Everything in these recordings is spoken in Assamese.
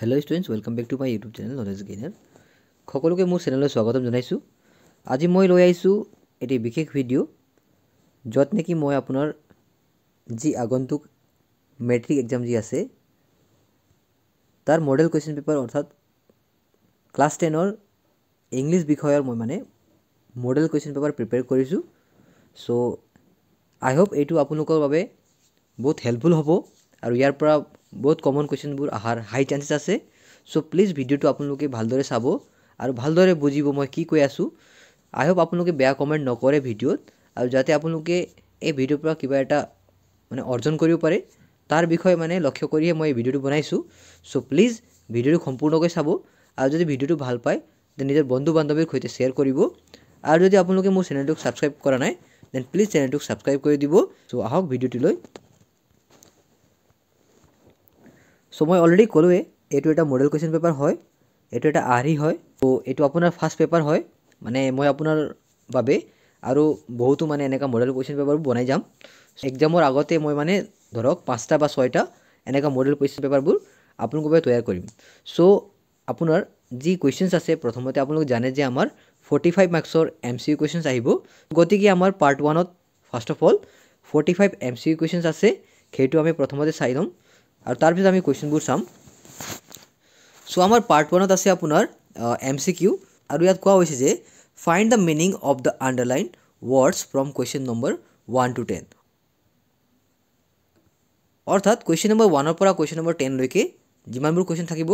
Hello' students welcome back to my YouTube channel knowledge gainer সকলোকে মোৰ চেনেললৈ স্বাগতম জনাইছোঁ আজি মই লৈ আহিছোঁ এটি বিশেষ ভিডিঅ' য'ত নেকি মই আপোনাৰ যি আগন্তুক মেট্ৰিক এক্সাম যি আছে তাৰ মডেল কুৱেশ্যন পেপাৰ অৰ্থাৎ ক্লাছ টেনৰ ইংলিছ বিষয়ৰ মই মানে মডেল কুৱেশ্যন পেপাৰ প্ৰিপেয়াৰ কৰিছোঁ চ' আই হোপ এইটো আপোনালোকৰ বাবে বহুত হেল্পফুল হ'ব আৰু ইয়াৰ পৰা বহুত কমন কুৱেশ্যনবোৰ অহাৰ হাই চান্সেছ আছে চ' প্লিজ ভিডিঅ'টো আপোনালোকে ভালদৰে চাব আৰু ভালদৰে বুজিব মই কি কৈ আছোঁ আই হোপ আপোনালোকে বেয়া কমেণ্ট নকৰে ভিডিঅ'ত আৰু যাতে আপোনালোকে এই ভিডিঅ'ৰ পৰা কিবা এটা মানে অৰ্জন কৰিব পাৰে তাৰ বিষয়ে মানে লক্ষ্য কৰিহে মই এই ভিডিঅ'টো বনাইছোঁ চ' প্লিজ ভিডিঅ'টো সম্পূৰ্ণকৈ চাব আৰু যদি ভিডিঅ'টো ভাল পায় দে নিজৰ বন্ধু বান্ধৱীৰ সৈতে শ্বেয়াৰ কৰিব আৰু যদি আপোনালোকে মোৰ চেনেলটোক ছাবস্ক্ৰাইব কৰা নাই দেন প্লিজ চেনেলটোক ছাবস্ক্ৰাইব কৰি দিব চ' আহক ভিডিঅ'টোলৈ সো মই অলরেডি কলোয়ে এইটো এটা মডেল কোয়েশন পেপার হয় এইটো এটা আহি হয় তো এইটো আপনার ফার্স্ট পেপার হয় মানে মই আপনার বাবে আৰু বহুতো মানে এনেকা মডেল কোয়েশন পেপাৰ বনাই যাম এক্সামৰ আগতে মই মানে ধৰক পাঁচটা বা ছয়টা এনেকা মডেল কোয়েশন পেপাৰবোৰ আপোনালোকৰ বাবে তৈয়াৰ কৰিম সো আপোনার যি কোয়েশ্চনস আছে প্রথমতে আপোনালোকে জানে যে আমার ফর্টি ফাইভ মার্কসর এম সি ইউ কোয়েশ্চনস আহিব গতিকে আমার পার্ট ওয়ানত first of all forty five M C Q questions আছে সেইটো আমি প্রথমতে চাই ল'ম আৰু তাৰপিছত আমি কুৱেশ্যনবোৰ চাম চ' আমাৰ পাৰ্ট ওৱানত আছে আপোনাৰ এম চি কিউ আৰু ইয়াত কোৱা হৈছে যে find the meaning of the underlined words from question number one to ten অৰ্থাৎ কুৱেশ্যন নম্বৰ ওৱানৰ পৰা কুৱেশ্যন নম্বৰ টেনলৈকে যিমানবোৰ কুৱেশ্যন থাকিব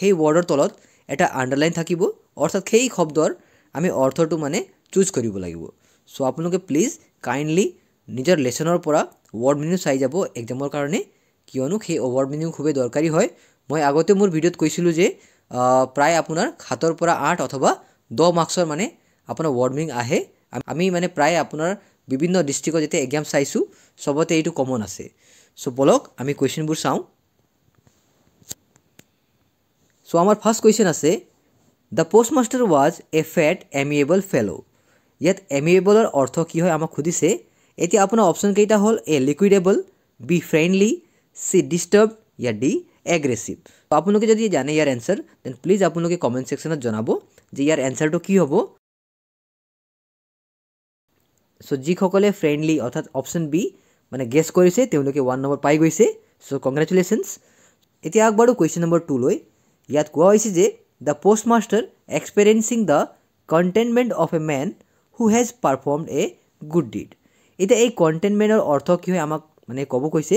সেই ৱৰ্ডৰ তলত এটা আণ্ডাৰলাইন থাকিব অৰ্থাৎ সেই শব্দৰ আমি অৰ্থটো মানে চুজ কৰিব লাগিব চ' আপোনালোকে প্লিজ কাইণ্ডলি নিজৰ লেচনৰ পৰা ৱৰ্ড মিনিও চাই যাব এক্সামৰ কাৰণে কিয়নো সেই অভাৰ ব্ৰিডিং খুবেই দৰকাৰী হয় মই আগতে মোৰ ভিডিঅ'ত কৈছিলোঁ যে প্ৰায় আপোনাৰ সাতৰ পৰা আঠ অথবা দহ মাৰ্কছৰ মানে আপোনাৰ ৱৰ্মিং আহে আমি মানে প্ৰায় আপোনাৰ বিভিন্ন ডিষ্ট্ৰিক্টত যেতিয়া এক্সাম চাইছোঁ চবতে এইটো কমন আছে চ' বলক আমি কুৱেশ্যনবোৰ চাওঁ চ' আমাৰ ফাৰ্ষ্ট কুৱেশ্যন আছে the post master was a fat amiable fellow' ইয়াত এমিয়েবলৰ অৰ্থ কি হয় আমাক সুধিছে এতিয়া আপোনাৰ অপশ্যনকেইটা হ'ল A likeable B friendly C disturb ইয়াৰ ডি এগ্ৰেছিভ তো আপোনালোকে যদি জানে ইয়াৰ এনচাৰ দেন প্লিজ আপোনালোকে কমেণ্ট ছেকশ্যনত জনাব যে ইয়াৰ এনচাৰটো কি হ'ব চ' যিসকলে ফ্ৰেণ্ডলি অৰ্থাৎ অপশ্যন বি মানে গেছ কৰিছে তেওঁলোকে ওৱান নম্বৰ পাই গৈছে চ' কংগ্ৰেচুলেশ্যনছ এতিয়া আগবাৰো কুৱেশ্যন নম্বৰ টুলৈ ইয়াত কোৱা হৈছে যে the post master experiencing the contentment of a man who has performed a good deed এতিয়া এই কণ্টেইনমেণ্টৰ অৰ্থ কি হয় আমাক মানে ক'ব কৈছে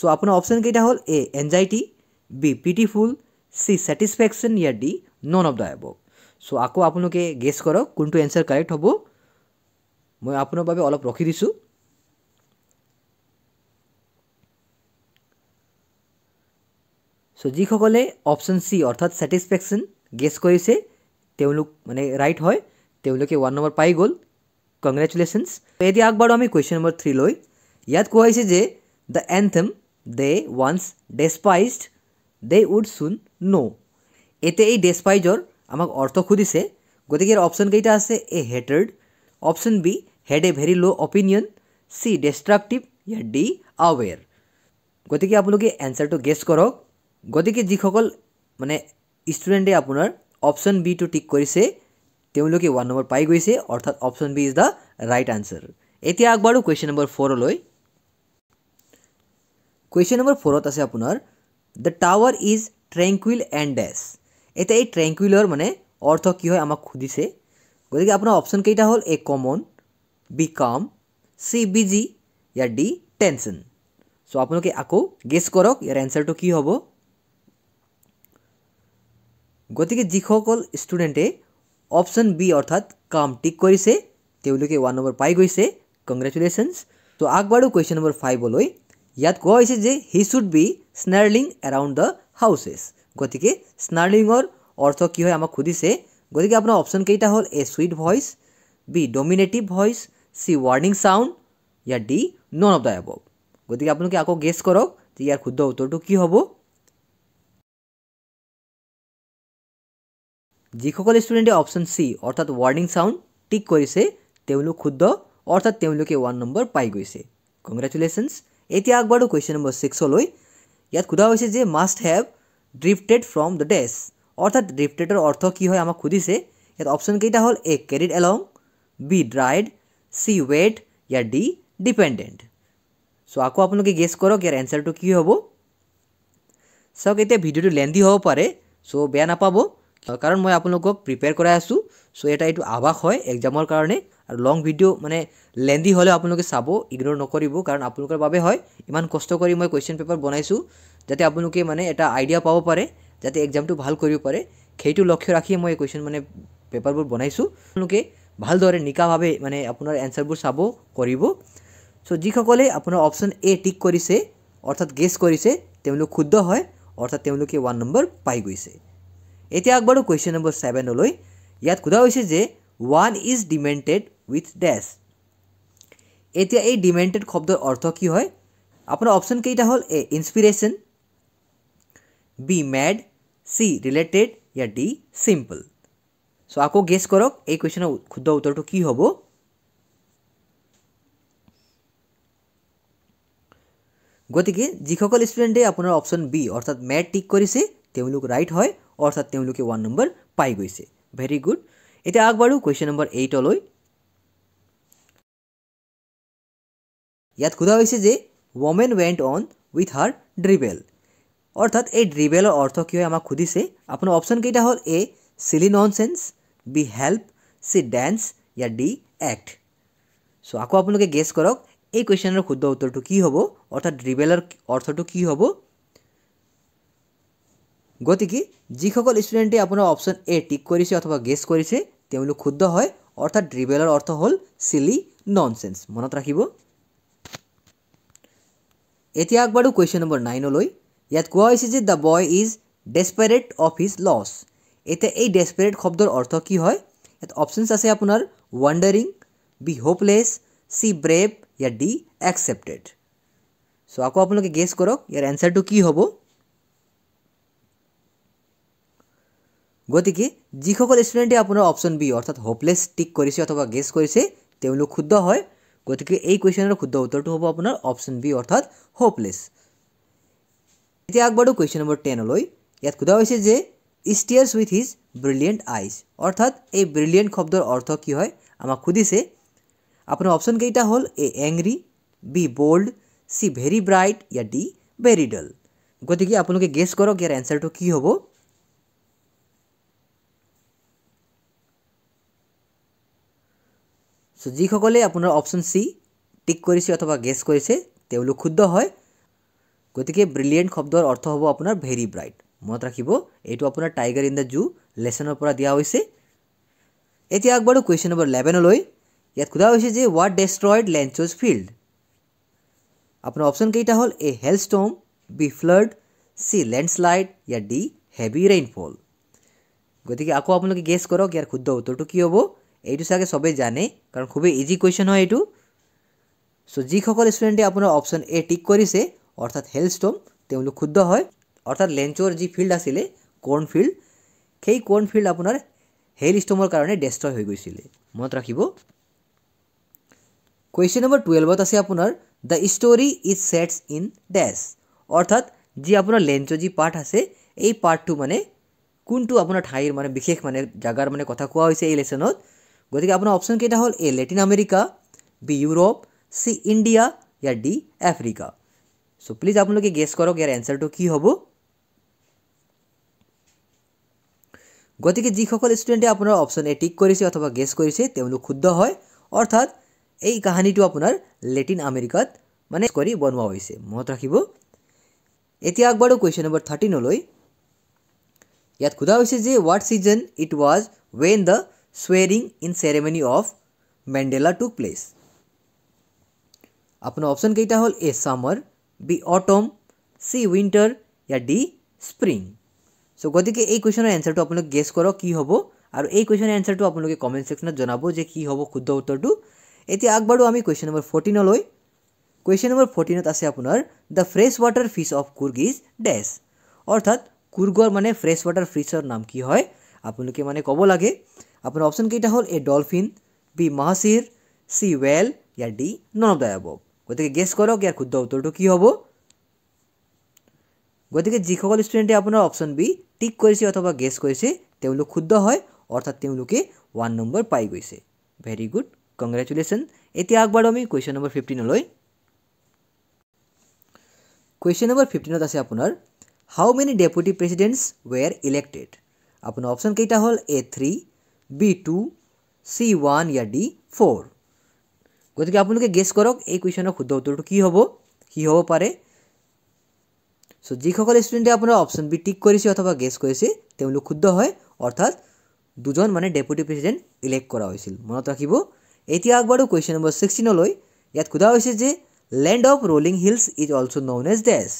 চ' আপোনাৰ অপশ্যনকেইটা হ'ল A anxiety B pitiful C satisfaction ইয়াৰ D none of the above so' আকৌ আপোনালোকে গেছ কৰক কোনটো এনচাৰ কাৰেক্ট হ'ব মই আপোনাৰ বাবে অলপ ৰখি দিছোঁ চ' যিসকলে অপশ্যন চি অৰ্থাৎ ছেটিছফেকশ্যন গেছ কৰিছে তেওঁলোক মানে ৰাইট হয় তেওঁলোকে ওৱান নম্বৰ পাই গ'ল কংগ্ৰেচুলেশ্যনছ এতিয়া আগবাৰো আমি কুৱেশ্যন নম্বৰ থ্ৰীলৈ ইয়াত কোৱা হৈছে যে the anthem they once despised they would soon know এতিয়া এই ডেছপাইজৰ আমাক অৰ্থ সুধিছে গতিকে ইয়াৰ অপশ্যনকেইটা আছে A hatred option B had a very low' opinion C destructive ইয়াৰ ডি আৱেৰ গতিকে আপোনালোকে এনচাৰটো গেছ কৰক গতিকে যিসকল মানে ষ্টুডেণ্টে আপোনাৰ অপশ্যন বি বিটো টিক কৰিছে তেওঁলোকে ওৱান নম্বৰ পাই গৈছে অৰ্থাৎ option B is the right answer এতিয়া আগবাঢ়ো কুৱেশ্যন নম্বৰ ফ'ৰলৈ কুৱেশ্যন নম্বৰ ফ'ৰত আছে আপোনাৰ the tower is tranquil and dash এতিয়া এই ট্ৰেংকুইলৰ মানে অৰ্থ কি হয় আমাক সুধিছে গতিকে আপোনাৰ অপশ্যন কেইটা হ'ল A common B calm C busy জি ইয়াৰ ডি টেনশ্যন চ' আপোনালোকে আকৌ গেছ কৰক ইয়াৰ এনচাৰটো কি হ'ব গতিকে যিসকল ষ্টুডেণ্টে অপশ্যন বি অৰ্থাৎ কাম টিক কৰিছে তেওঁলোকে ওৱান নম্বৰ পাই গৈছে কংগ্ৰেচুলেশ্যনছ ত' আগবাৰো কুৱেশ্যন নম্বৰ ফাইভলৈ ইয়াত কোৱা হৈছে যে he should be snarling around the houses গতিকে স্নাৰ্লিঙৰ অৰ্থ কি হয় আমাক সুধিছে গতিকে আপোনাৰ অপশ্যন কেইটা হ'ল A sweet voice B dominative voice C warning sound ইয়াৰ D none of the above গতিকে আপোনালোকে আকৌ গেছ কৰক যে ইয়াৰ শুদ্ধ উত্তৰটো কি হ'ব যিসকল ষ্টুডেণ্টে অপশ্যন চি অৰ্থাৎ ৱাৰ্ণিং চাউণ্ড টিক কৰিছে তেওঁলোক শুদ্ধ অৰ্থাৎ তেওঁলোকে ওৱান নম্বৰ পাই গৈছে কংগ্ৰেচুলেশ্যনছ এতিয়া আগবাঢ়ো কুৱেশ্যন নম্বৰ ছিক্সলৈ ইয়াত সোধা হৈছে যে must have drifted from the dash অৰ্থাৎ ড্ৰিফ্টেডৰ অৰ্থ কি হয় আমাক সুধিছে ইয়াত অপশ্যনকেইটা হ'ল A carried along B dried C wade ইয়াৰ ডি ডিপেণ্ডেণ্ট চ' আকৌ আপোনালোকে গেছ কৰক ইয়াৰ এনচাৰটো কি হ'ব চাওক এতিয়া ভিডিঅ'টো লেণ্ডি হ'ব পাৰে চ' বেয়া নাপাব কাৰণ মই আপোনালোকক প্ৰিপেয়াৰ কৰাই আছোঁ চ' এটা এইটো আভাস হয় এক্সামৰ কাৰণে আৰু লং ভিডিঅ' মানে লেণ্ডি হ'লেও আপোনালোকে চাব ইগনোৰ নকৰিব কাৰণ আপোনালোকৰ বাবে হয় ইমান কষ্ট কৰি মই কুৱেশ্যন পেপাৰ বনাইছোঁ যাতে আপোনালোকে মানে এটা আইডিয়া পাব পাৰে যাতে এক্সামটো ভাল কৰিব পাৰে সেইটো লক্ষ্য ৰাখিয়ে মই কুৱেশ্যন মানে পেপাৰবোৰ বনাইছোঁ আপোনালোকে ভালদৰে নিকাভাৱে মানে আপোনাৰ এনচাৰবোৰ চাব কৰিব চ' যিসকলে আপোনাৰ অপশ্যন এ টিক কৰিছে অৰ্থাৎ গেছ কৰিছে তেওঁলোক শুদ্ধ হয় অৰ্থাৎ তেওঁলোকে ওৱান নম্বৰ পাই গৈছে এতিয়া আগবাৰো কুৱেশ্যন নম্বৰ ছেভেনলৈ ইয়াত সোধা হৈছে যে one is demented with dash এতিয়া এই ডিমেণ্টেড শব্দৰ অৰ্থ কি হয় আপোনাৰ অপশ্যন কেইটা হ'ল A inspiration B mad C related ইয়াৰ ডি চিম্পল চ' আকৌ গেছ কৰক এই কুৱেশ্যনৰ শুদ্ধ উত্তৰটো কি হ'ব গতিকে যিসকল ষ্টুডেণ্টে আপোনাৰ অপশ্যন বি অৰ্থাৎ মেড টিক কৰিছে তেওঁলোক ৰাইট হয় অৰ্থাৎ তেওঁলোকে ওৱান নম্বৰ পাই গৈছে ভেৰি গুড এতিয়া আগবাঢ়ো কুৱেশ্যন নম্বৰ এইটলৈ ইয়াত সোধা হৈছে যে women went on with her drivel অৰ্থাৎ এই ড্ৰিবেলৰ অৰ্থ কি হয় আমাক সুধিছে আপোনাৰ অপশন কেটা হল A silly non nonsense B help C dense ইয়া ডি এক্ট চ' আকৌ আপোনালোকে গেছ কৰক এই কুৱেশ্যনৰ শুদ্ধ উত্তৰটো কি হব অৰ্থাৎ ড্ৰিবেলৰ অৰ্থটো কি হব গতিকে যিসকল ষ্টুডেণ্টে আপোনাৰ অপশ্যন এ টিক কৰিছে অথবা গেছ কৰিছে তেওঁলোক শুদ্ধ হয় অৰ্থাৎ ৰিবেলৰ অৰ্থ হ'ল চিলি ননচেন্স মনত ৰাখিব এতিয়া আগবাঢ়ো কুৱেশ্যন নম্বৰ নাইনলৈ ইয়াত কোৱা হৈছে যে the boy is desperate of his loss এতিয়া এই ডেছপেৰেট শব্দৰ অৰ্থ কি হয় ইয়াত অপশ্যনছ আছে আপোনাৰ wandering B hopeless C brave ইয়াত ডি একচেপ্টেড চ' আকৌ আপোনালোকে গেছ কৰক ইয়াৰ এনচাৰটো কি হ'ব গতিকে যিসকল ষ্টুডেণ্টে আপোনাৰ অপশ্যন বি অৰ্থাৎ হোপলেছ টিক কৰিছে অথবা গেছ কৰিছে তেওঁলোক শুদ্ধ হয় গতিকে এই কুৱেশ্যনৰ শুদ্ধ উত্তৰটো হ'ব আপোনাৰ অপশ্যন বি অৰ্থাৎ হোপলেছ এতিয়া আগবাৰো কুৱেশ্যন নম্বৰ টেনলৈ ইয়াত সোধা হৈছে যে stares with his brilliant eyes অৰ্থাৎ এই ব্ৰিলিয়েণ্ট শব্দৰ অৰ্থ কি হয় আমাক সুধিছে আপোনাৰ অপশ্যনকেইটা হ'ল A angry B bold C very bright ইয়াৰ ডি ভেৰি ডল গতিকে আপোনালোকে গেছ কৰক ইয়াৰ এনচাৰটো কি হ'ব চ' যিসকলে আপোনাৰ অপশ্যন চি টিক কৰিছে অথবা গেছ কৰিছে তেওঁলোক শুদ্ধ হয় গতিকে ব্ৰিলিয়েণ্ট শব্দৰ অৰ্থ হ'ব আপোনাৰ ভেৰি ব্ৰাইট মনত ৰাখিব এইটো আপোনাৰ টাইগাৰ ইন দ্য জু লেচনৰ পৰা দিয়া হৈছে এতিয়া আগবাৰো কুৱেশ্যন নম্বৰ ইলেভেনলৈ ইয়াত সোধা হৈছে যে ৱাট ডেষ্ট্ৰইড লেঞ্চজ ফিল্ড আপোনাৰ অপশ্যন কেইটা হ'ল A hailstorm B flood C landslide ইয়াৰ ডি হেভি ৰেইনফল গতিকে আকৌ আপোনালোকে গেছ কৰক ইয়াৰ শুদ্ধ উত্তৰটো কি হ'ব এইটো চাগে সবেই জানে কারণ খুবই ইজি কুয়েশন হয় এই সো যখন স্টুডেন্টে আপনার অপশন এ টিক করেছে অর্থাৎ হেলস্টোম তেওঁলো ক্ষুদ্ধ হয় অর্থাৎ লেঞ্চর যে ফিল্ড আসলে কর্ন ফিল্ড সেই কর্ন ফিল্ড আপনার হেলস্টোমর কারণে ডেস্ট্রয় হয়ে গৈছিলে মনত রাখব কুয়েশন নম্বর টুয়েলভত আছে আপনার the story is sets in dash অর্থাৎ যে আপনার লেঞ্চর যে পার্ট আছে এই পার্টটু মানে কোনটো আপোনাৰ ঠাইৰ মানে বিশেষ মানে জাগাৰ মানে কথা কোৱা হৈছে এই লেচনত গতিকে আপোনাৰ অপশ্যন কেইটা হ'ল A Latin America B Europe C India ইয়াৰ ডি আফ্ৰিকা চ' প্লিজ আপোনালোকে গেছ কৰক ইয়াৰ এনচাৰটো কি হ'ব গতিকে যিসকল ষ্টুডেণ্টে আপোনাৰ অপশ্যন এ টিক কৰিছে অথবা গেছ কৰিছে তেওঁলোক শুদ্ধ হয় অৰ্থাৎ এই কাহিনীটো আপোনাৰ লেটিন আমেৰিকাত মানে কৰি বনোৱা হৈছে মনত ৰাখিব এতিয়া আগবাৰো কুৱেশ্যন নম্বৰ থাৰ্টিনলৈ ইয়াত সোধা হৈছে যে what season it was when the swearing in ceremony of Mandela took place अपना ऑप्शन कईटा हल A summer B autumn C winter या डी স্প্রিং সো গতিকে এই কুৱেশ্যনৰ এনচাৰটো আপোনালোকে গেছ কৰক কি হ'ব আৰু এই কুৱেশ্যনৰ এনচাৰটো আপোনালোকে কমেণ্ট ছেকশ্যনত জনাব যে কি হ'ব শুদ্ধ উত্তৰটো এতিয়া আগবাঢ়ো আমি কুৱেশ্যন নম্বৰ ফৰ্টিনলৈ কুৱেশ্যন নম্বৰ ফৰ্টিনত আছে আপোনাৰ the fresh water fish of Coorg is dash অৰ্থাৎ কুৰ্গৰ মানে ফ্ৰেছ ৱাটাৰ ফিছৰ নাম কি হয় আপোনালোকে মানে ক'ব লাগে আপনার অপশন কীটা হল A dolphin B mahseer C whale ইয়ার D none of the above গতিকে গেস করক ইয়ার ক্ষুদ্র উত্তরটা কী হব গতিকে যিসকল ষ্টুডেণ্টে আপোনাৰ অপশ্যন বি টিক কৰিছে অথবা গেছ কৰিছে তেওঁলোক শুদ্ধ হয় অৰ্থাৎ তেওঁলোকে ওৱান নম্বৰ পাই গৈছে ভেৰি গুড কংগ্ৰেচুলেশ্যন এতিয়া আগবাৰ আমি কুৱেশ্যন নম্বৰ ফিফটিনলৈ কুৱেশ্যন নম্বৰ ফিফটিনত আছে আপোনাৰ how many deputy presidents were elected আপোনাৰ অপশ্যন কেইটা হ'ল এ থ্ৰী B2, C1 या D4 গতি আপোনালোকে গেছ কৰক এই কুৱেশ্যনৰ শুদ্ধ উত্তৰটো কি হ'ব কি হ'ব পাৰে চ' যিসকল ষ্টুডেণ্টে আপোনাৰ অপশ্যন বি টিক কৰিছে অথবা গেছ কৰিছে তেওঁলোক শুদ্ধ হয় অৰ্থাৎ দুজন মানে ডেপুটি প্ৰেচিডেণ্ট ইলেক্ট কৰা হৈছিল মনত ৰাখিব এতিয়া আগবাৰো কুৱেশ্যন নম্বৰ ছিক্সটিনলৈ ইয়াত সোধা হৈছে যে land of rolling hills is also' known as dash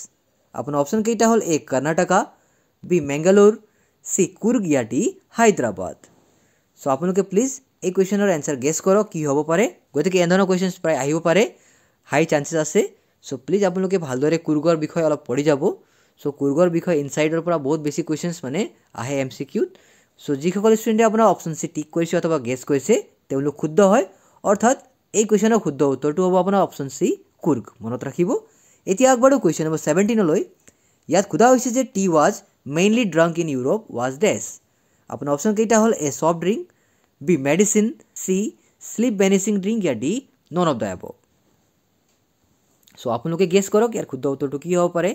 আপোনাৰ অপশ্যন কেইটা হ'ল A Karnataka B Mangalore C Coorg ইয়াটি হায়দৰাবাদ চ' আপোনালোকে প্লিজ এই কুৱেশ্যনৰ এনচাৰ গেছ কৰক কি হ'ব পাৰে গতিকে এনেধৰণৰ কুৱেশ্যনছ প্ৰায় আহিব পাৰে হাই চান্সেছ আছে চ' প্লিজ আপোনালোকে ভালদৰে কুৰ্গৰ বিষয়ে অলপ পঢ়ি যাব চ' কুৰ্গৰ বিষয়ে ইনচাইডৰ পৰা বহুত বেছি কুৱেশ্যনছ মানে আহে এম চি কিউত চ' যিসকল ষ্টুডেণ্টে আপোনাৰ অপশ্যন চি টিক কৰিছে অথবা গেছ কৰিছে তেওঁলোক শুদ্ধ হয় অৰ্থাৎ এই কুৱেশ্যনৰ শুদ্ধ উত্তৰটো হ'ব আপোনাৰ অপশ্যন চি কুৰ্গ মনত ৰাখিব এতিয়া আগবাৰো কুৱেশ্যন নম্বৰ ছেভেণ্টিনলৈ ইয়াত সোধা হৈছে যে tea was mainly drunk in Europe was dash আপোনাৰ অপশ্যনকেইটা হ'ল A soft drink B medicine C sleep banishing drink ইয়াৰ D none of the above so' আপোনালোকে গেছ কৰক ইয়াৰ শুদ্ধ উত্তৰটো কি হ'ব পাৰে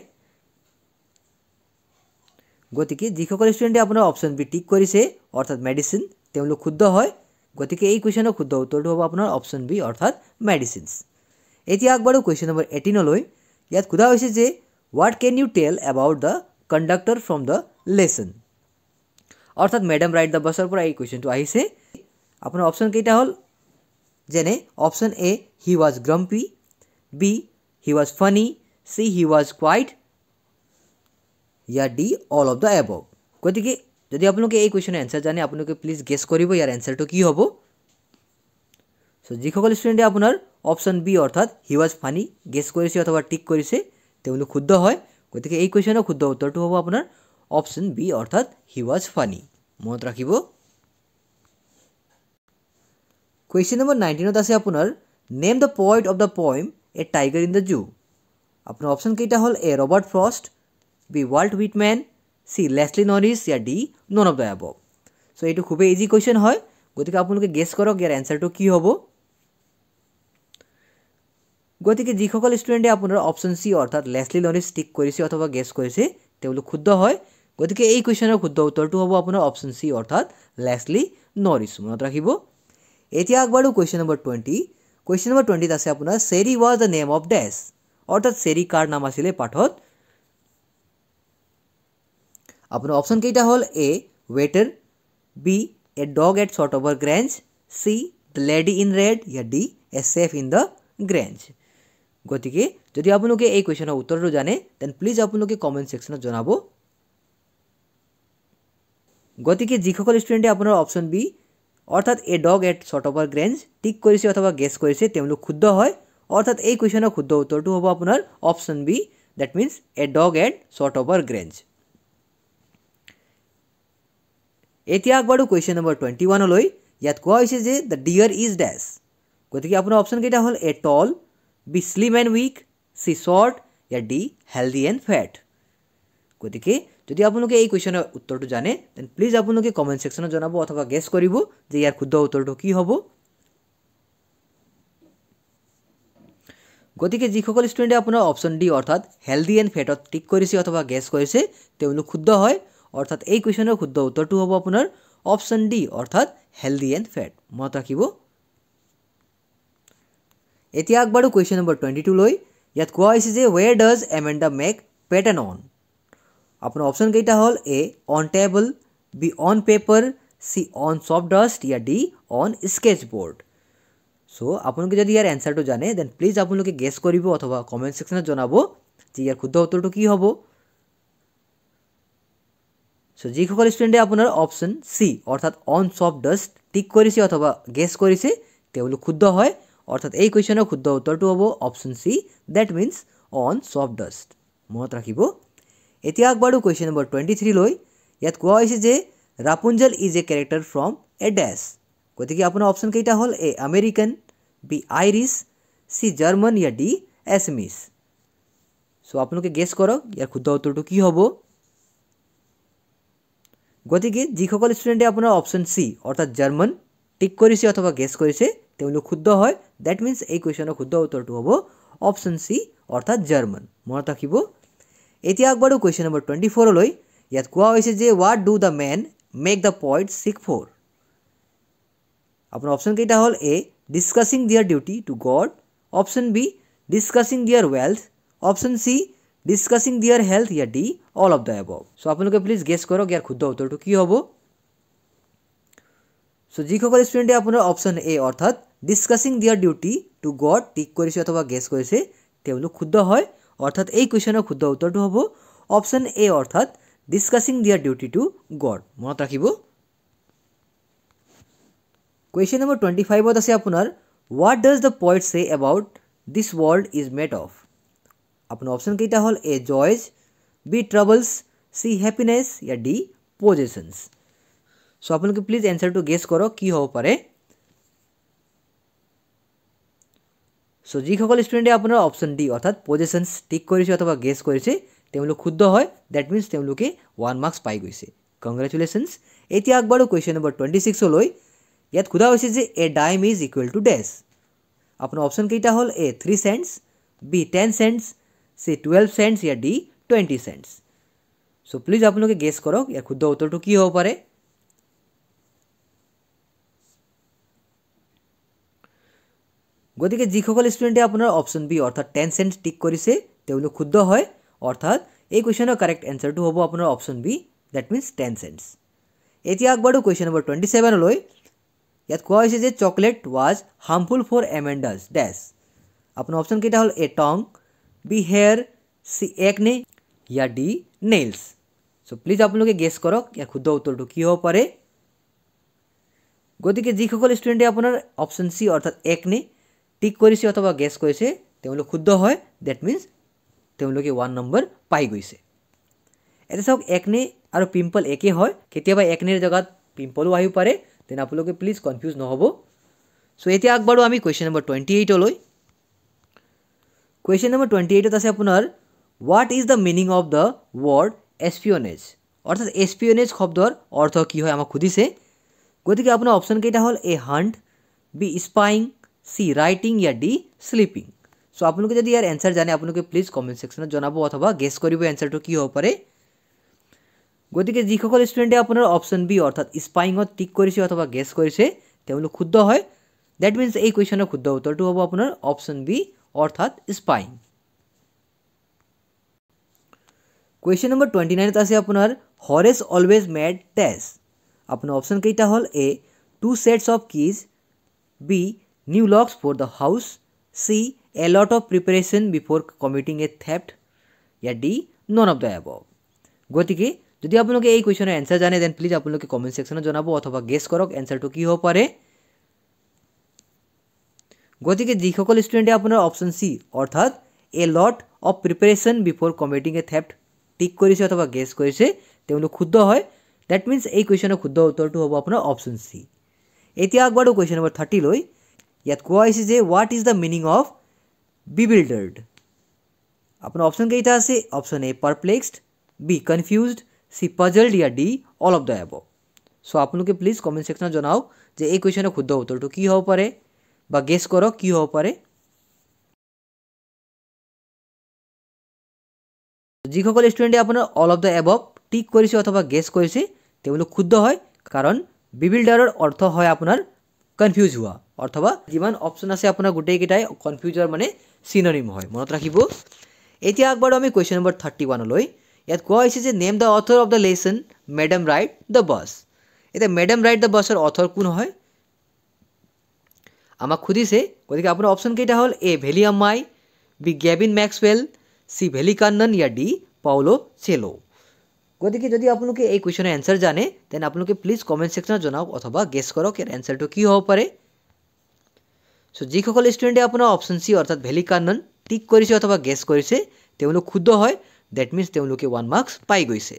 গতিকে যিসকল ষ্টুডেণ্টে আপোনাৰ অপশ্যন বি টিক কৰিছে অৰ্থাৎ মেডিচিন তেওঁলোক শুদ্ধ হয় গতিকে এই কুৱেশ্যনৰ শুদ্ধ উত্তৰটো হ'ব আপোনাৰ অপশ্যন বি অৰ্থাৎ মেডিচিনছ এতিয়া আগবাৰো কুৱেশ্যন নম্বৰ এইটিনলৈ ইয়াত সোধা হৈছে যে what can you tell about the conductor from the lesson অৰ্থাৎ মেডাম ৰাইট দ্য বাছৰ পৰা এই কুৱেশ্যনটো আহিছে আপোনাৰ অপশ্যন কেইটা হ'ল যেনে option A he was grumpy B he was funny C he was quiet ইয়াৰ D all of the above গতিকে যদি আপোনালোকে এই কুৱেশ্যনৰ এনচাৰ জানে আপোনালোকে প্লিজ গেছ কৰিব ইয়াৰ এনচাৰটো কি হ'ব চ' যিসকল ষ্টুডেণ্টে আপোনাৰ অপশ্যন বি অৰ্থাৎ হি ৱাজ ফানি গেছ কৰিছে অথবা টিক কৰিছে তেওঁলোক শুদ্ধ হয় গতিকে এই কুৱেশ্যনৰ শুদ্ধ উত্তৰটো হ'ব আপোনাৰ অপশ্যন বি অৰ্থাৎ হি ৱাজ ফানি মনত ৰাখিব কুৱেশ্যন নম্বৰ নাইণ্টিনত আছে আপোনাৰ name the point of the poem A tiger in the zoo আপোনাৰ অপশ্যন কেইটা হ'ল A Robert Frost B Walt Whitman C Leslie Norris ইয়াৰ D none of the above so' এইটো খুবেই ইজি কুৱেশ্যন হয় গতিকে আপোনালোকে গেছ কৰক ইয়াৰ এনচাৰটো কি হ'ব গতিকে যিসকল ষ্টুডেণ্টে আপোনাৰ অপশ্যন চি অৰ্থাৎ লেছলি লৰিছ ঠিক কৰিছে অথবা গেছ কৰিছে তেওঁলোক শুদ্ধ হয় গতেকে এই কোশ্চেনৰ শুদ্ধ উত্তৰটো হ'ব আপোনাৰ অপচন সি अर्थात লেসলি নৰিস মুত ৰাখিবো এতিয়া আকবাৰু কোৱেশ্চন নম্বৰ 20 কোৱেশ্চন নম্বৰ 20 ত আছে আপোনাৰ سيرী വാজ নেম অফ ড্যাশ অথত سيرী কাৰ নাম আছিল এই পাঠত আপোনাৰ অপচন কেইটা হ'ল A Waiter B a dog at sort of grange C lady in red يا ডি এসএফ ইন দা গ্রেনজ গতেকে যদি আপোনালোকে এই কোৱেশ্চনৰ উত্তৰটো জানে টেন প্লিজ আপোনালোকে কমেন্ট সেක්ෂনত জনাবো গতিকে জি সকল স্টুডেন্ট আপনি অপশন বি অর্থাৎ এ dog at sort of a grange tick কৰিছে অথবা গেস কৰিছে তেওঁলো खुद দ হয় অর্থাৎ এই কোয়েশনে खुद উত্তরটো হবো আপনার option B that means a dog at sort of a grange এতিয়া আগবাৰু কোয়েশন নম্বৰ 21 লৈ ইয়াত কোৱা হৈছে যে দা ডিয়ৰ ইজ ড্যাশ গতিকে আপোনাৰ অপশন কেইটা হ'ল A tall B slim and weak C short يا D healthy and fat গতিকে যদি আপোনালোকে এই কুৱেশ্যনৰ উত্তৰটো জানে দেন প্লিজ আপোনালোকে কমেণ্ট ছেকশ্যনত জনাব অথবা গেছ কৰিব যে ইয়াৰ শুদ্ধ উত্তৰটো কি হ'ব গতিকে যিসকল ষ্টুডেণ্টে আপোনাৰ অপশ্যন ডি অৰ্থাৎ হেল্ডি এণ্ড ফেটত টিক কৰিছে অথবা গেছ কৰিছে তেওঁলোক শুদ্ধ হয় অৰ্থাৎ এই কুৱেশ্যনৰ শুদ্ধ উত্তৰটো হ'ব আপোনাৰ অপশ্যন ডি অৰ্থাৎ হেল্ডি এণ্ড ফেট মনত ৰাখিব এতিয়া আগবাৰো কুৱেশ্যন নম্বৰ টুৱেণ্টি টুলৈ ইয়াত কোৱা হৈছে যে where does Amanda make pattern on আপোনাৰ অপশ্যন কেইটা হ'ল A on table B on paper C on soft dust ইয়াৰ D on sketch board so' আপোনালোকে যদি ইয়াৰ এনচাৰটো জানে দেন প্লিজ আপোনালোকে গেছ কৰিব অথবা কমেণ্ট ছেকশ্যনত জনাব যে ইয়াৰ শুদ্ধ উত্তৰটো কি হ'ব চ' যিসকল ষ্টুডেণ্টে আপোনাৰ অপশ্যন চি অৰ্থাৎ অন চফ্ট ডাষ্ট টিক কৰিছে অথবা গেছ কৰিছে তেওঁলোক শুদ্ধ হয় অৰ্থাৎ এই কুৱেশ্যনৰ শুদ্ধ উত্তৰটো হ'ব option C that means on soft dust মনত ৰাখিব এতিয়া আকবারু কোয়েশ্চন নাম্বার 23 লয় ইয়াত কোয়াইস is a Rapunzel is a character from a dash কোতকি আপোনা অপশন কিতা হল A American B Irish C German ইয়া ডি এসমিস সো আপোনকে গেস করো ইয়ার খুদ উত্তরটো কি হবো গতিকে জি সকল স্টুডেন্ট আপোনা অপশন সি অর্থাৎ জার্মন টিক কৰিছে অথবা গেস কৰিছে তেওন খুদ হয় দ্যাট মিনস এই কোয়েশ্চনৰ খুদ উত্তরটো হবো অপশন সি অর্থাৎ জার্মন মৰ থাকিব এতিয়া আগবাঢ়ো কুৱেশ্যন নম্বৰ টুৱেণ্টি ফ'ৰলৈ ইয়াত কোৱা হৈছে যে what do the men make the point six for আপোনাৰ অপশ্যন কেইটা হ'ল A discussing their duty to god option B discussing their wealth option C discussing their health ইয়াৰ D all of the above so' আপোনালোকে প্লিজ গেছ কৰক ইয়াৰ শুদ্ধ উত্তৰটো কি হ'ব চ' যিসকল ষ্টুডেণ্টে আপোনাৰ অপশ্যন এ অৰ্থাৎ discussing their duty to god টিক কৰিছে অথবা গেছ কৰিছে তেওঁলোক শুদ্ধ হয় অর্থাত এই কোশ্চেনৰ খুদ উত্তৰটো হ'ব অপচন এ অর্থাৎ discussing their duty to god মনত ৰাখিবো কোয়েশ্চন নম্বৰ 25 হয় আছিয়ে পুনৰ what does the poet say about this world is made of আপোনাৰ অপচন কেইটা হ'ল A joys B troubles C happiness a D positions so আপোনাক প্লিজ আনসার টু গেছ কৰো কি হ'ব পাৰে চ' যিসকল ষ্টুডেণ্টে আপোনাৰ অপশ্যন ডি অৰ্থাৎ পজিশ্যনছ টিক কৰিছে অথবা গেছ কৰিছে তেওঁলোক শুদ্ধ হয় ডেট মিনছ তেওঁলোকে ওৱান মাৰ্কছ পাই গৈছে কংগ্ৰেচুলেশ্যনছ এতিয়া আগবাৰো কুৱেশ্যন নম্বৰ টুৱেণ্টি ছিক্সলৈ ইয়াত সোধা হৈছে যে A dime is equal to dash আপোনাৰ অপশ্যন কেইটা হ'ল A three cents B ten cents C twelve cents ইয়াৰ D twenty cents so' please আপোনালোকে গেছ কৰক ইয়াৰ শুদ্ধ উত্তৰটো কি হ'ব পাৰে গতিকে যিসকল ষ্টুডেণ্টে আপোনাৰ অপশ্যন বি অৰ্থাৎ টেন চেণ্ট টিক কৰিছে তেওঁলোক শুদ্ধ হয় অৰ্থাৎ এই কুৱেশ্যনৰ কাৰেক্ট এনচাৰটো হ'ব আপোনাৰ option B that means ten cents এতিয়া আগবাৰো কুৱেশ্যন নম্বৰ টুৱেণ্টি ছেভেনলৈ ইয়াত কোৱা হৈছে যে chocolate was harmful for Amanda's dash আপোনাৰ অপশ্যনকেইটা হ'ল A tongue B hair C acne ইয়াৰ ডি নেইলছ চ' প্লিজ আপোনালোকে গেছ কৰক ইয়াৰ শুদ্ধ উত্তৰটো কি হ'ব পাৰে গতিকে যিসকল ষ্টুডেণ্টে আপোনাৰ অপশ্যন চি অৰ্থাৎ এক নে টিক কৰিছে অথবা গেছ কৰিছে তেওঁলোক শুদ্ধ হয় ডেট মিনছ তেওঁলোকে ওৱান নম্বৰ পাই গৈছে এতিয়া চাওক একনে আৰু পিম্পল একে হয় কেতিয়াবা একনেৰ জেগাত পিম্পলো আহিব পাৰে তেনে আপোনালোকে প্লিজ কনফিউজ নহ'ব চ' এতিয়া আগবাৰো আমি কুৱেশ্যন নম্বৰ টুৱেণ্টি এইটলৈ কুৱেশ্যন নম্বৰ টুৱেণ্টি এইটত আছে আপোনাৰ what is the meaning of the word espionage অৰ্থাৎ এছপিঅনেজ শব্দৰ অৰ্থ কি হয় আমাক সুধিছে গতিকে আপোনাৰ অপশ্যনকেইটা হ'ল A hunt B spying C writing ইয়াৰ ডি শ্লিপিং চ' আপোনালোকে যদি ইয়াৰ এনচাৰ জানে আপোনালোকে প্লিজ কমেণ্ট ছেকশ্যনত জনাব অথবা গেছ কৰিব এনচাৰটো কি হ'ব পাৰে গতিকে যিসকল ষ্টুডেণ্টে আপোনাৰ অপশ্যন বি অৰ্থাৎ স্পাইঙত টিক কৰিছে অথবা গেছ কৰিছে তেওঁলোক শুদ্ধ হয় ডেট মিনছ এই কুৱেশ্যনৰ শুদ্ধ উত্তৰটো হ'ব আপোনাৰ অপশ্যন বি অৰ্থাৎ স্পাইং কুৱেশ্যন নম্বৰ টুৱেণ্টি নাইনত আছে আপোনাৰ হৰেজ অলৱেজ মেড টেষ্ট আপোনাৰ অপশ্যন কেইটা হ'ল A two sets of keys B new locks for the house, C. A lot of preparation before committing a theft, या D. None of the above গতিকে যদি আপোনালোকে এই কুৱেশ্যনৰ এনচাৰ জানে দেন প্লিজ আপোনালোকে কমেণ্ট ছেকশ্যনত জনাব অথবা গেছ কৰক এনচাৰটো কি হ'ব পাৰে গতিকে যিসকল ষ্টুডেণ্টে আপোনাৰ অপশ্যন চি অৰ্থাৎ A lot of preparation before committing a theft tick কৰিছে অথবা গেছ কৰিছে তেওঁলোক শুদ্ধ হয় ডেট মিনছ এই কুৱেশ্যনৰ শুদ্ধ উত্তৰটো হ'ব আপোনাৰ অপশ্যন চি এতিয়া আগবাঢ়ো কুৱেশ্যন নম্বৰ থাৰ্টিলৈ কোৱা হৈছে যে what is the meaning of bewildered আপোনাৰ অপশ্যন কেইটা আছে option A perplexed B confused C puzzled ইয়াৰ D all of the above so আপোনালোকে প্লিজ কমেণ্ট ছেকশ্যনত জনাওক যে এই কুৱেশ্যনৰ শুদ্ধ উত্তৰটো কি হ'ব পাৰে বা গেছ কৰক কি হ'ব পাৰে যিসকল ষ্টুডেণ্টে আপোনাৰ all of the above tick কৰিছে অথবা গেছ কৰিছে তেওঁলোক শুদ্ধ হয় কাৰণ বিবিল্ডাৰৰ অৰ্থ হয় আপোনাৰ কনফিউজ হোৱা অথবা যিমান অপশ্যন আছে আপোনাৰ গোটেইকেইটাই কনফিউজৰ মানে চিনৰিম হয় মনত ৰাখিব এতিয়া আগবাৰো আমি কুৱেশ্যন নম্বৰ থাৰ্টি ওৱানলৈ ইয়াত কোৱা হৈছে যে name the author of the lesson madam right the bus এতিয়া মেডাম ৰাইট দ্য বাছৰ অথৰ কোন হয় আমাক সুধিছে গতিকে আপোনাৰ অপশ্যনকেইটা হ'ল A Valli Ammai B Gavin Maxwell C Valli Kannan ইয়াৰ ডি পাউলো চেলো গতিকে যদি আপোনালোকে এই কুৱেশ্যনৰ এনচাৰ জানে তেনে আপোনালোকে প্লিজ কমেণ্ট ছেকশ্যনত জনাওক অথবা গেছ কৰক ইয়াৰ এনচাৰটো কি হ'ব পাৰে সো যিসকল ষ্টুডেণ্টে আপোনাৰ অপশ্যন চি অৰ্থাৎ ভেলি কাৰ্ণন টিক কৰিছে অথবা গেছ কৰিছে তেওঁলোক শুদ্ধ হয় ডেট মিনছ তেওঁলোকে ওৱান মাৰ্কছ পাই গৈছে